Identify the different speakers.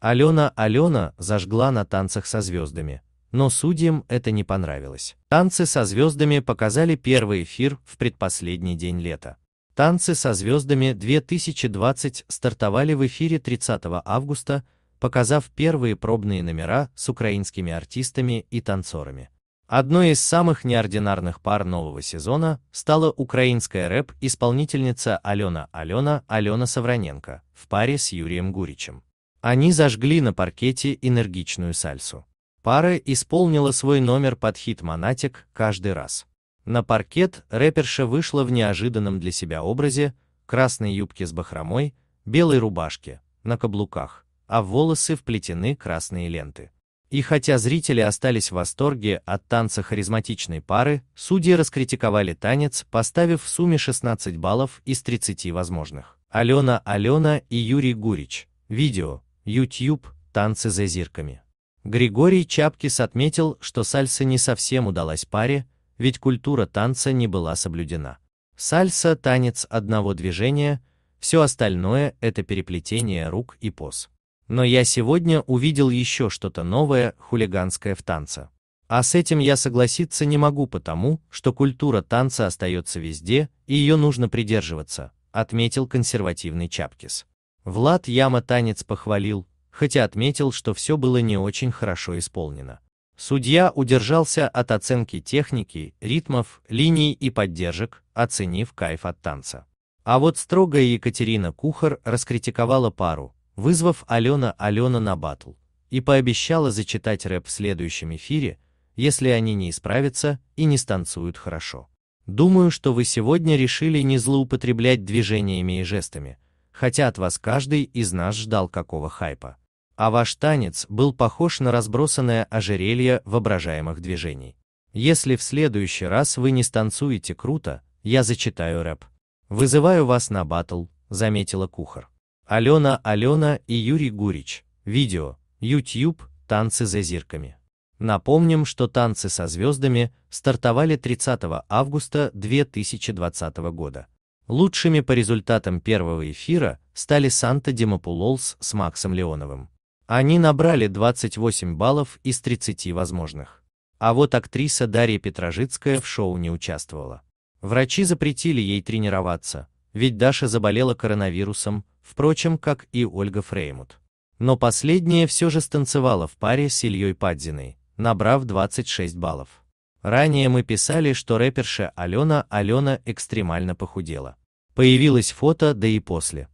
Speaker 1: Алена Алена зажгла на танцах со звездами, но судьям это не понравилось. Танцы со звездами показали первый эфир в предпоследний день лета. Танцы со звездами 2020 стартовали в эфире 30 августа, показав первые пробные номера с украинскими артистами и танцорами. Одной из самых неординарных пар нового сезона стала украинская рэп-исполнительница Алена Алена Алена Савраненко в паре с Юрием Гуричем. Они зажгли на паркете энергичную сальсу. Пара исполнила свой номер под хит «Монатик» каждый раз. На паркет рэперша вышла в неожиданном для себя образе, красной юбке с бахромой, белой рубашке, на каблуках, а в волосы вплетены красные ленты. И хотя зрители остались в восторге от танца харизматичной пары, судьи раскритиковали танец, поставив в сумме 16 баллов из 30 возможных. Алена Алена и Юрий Гурич. Видео. YouTube, танцы за зирками. Григорий Чапкис отметил, что сальса не совсем удалась паре, ведь культура танца не была соблюдена. Сальса – танец одного движения, все остальное – это переплетение рук и поз. Но я сегодня увидел еще что-то новое, хулиганское в танце. А с этим я согласиться не могу потому, что культура танца остается везде, и ее нужно придерживаться, отметил консервативный Чапкис. Влад Яма танец похвалил, хотя отметил, что все было не очень хорошо исполнено. Судья удержался от оценки техники, ритмов, линий и поддержек, оценив кайф от танца. А вот строгая Екатерина Кухар раскритиковала пару, вызвав Алена Алена на батл, и пообещала зачитать рэп в следующем эфире, если они не исправятся и не станцуют хорошо. Думаю, что вы сегодня решили не злоупотреблять движениями и жестами, хотя от вас каждый из нас ждал какого хайпа. А ваш танец был похож на разбросанное ожерелье воображаемых движений. Если в следующий раз вы не станцуете круто, я зачитаю рэп. Вызываю вас на батл, заметила кухар. Алена Алена и Юрий Гурич. Видео. YouTube. Танцы за зирками. Напомним, что «Танцы со звездами» стартовали 30 августа 2020 года. Лучшими по результатам первого эфира стали Санта Димапулолс с Максом Леоновым. Они набрали 28 баллов из 30 возможных. А вот актриса Дарья Петрожицкая в шоу не участвовала. Врачи запретили ей тренироваться, ведь Даша заболела коронавирусом, впрочем, как и Ольга Фреймут. Но последняя все же станцевала в паре с Ильей Падзиной, набрав 26 баллов. Ранее мы писали, что рэперша Алена Алена экстремально похудела. Появилось фото, да и после.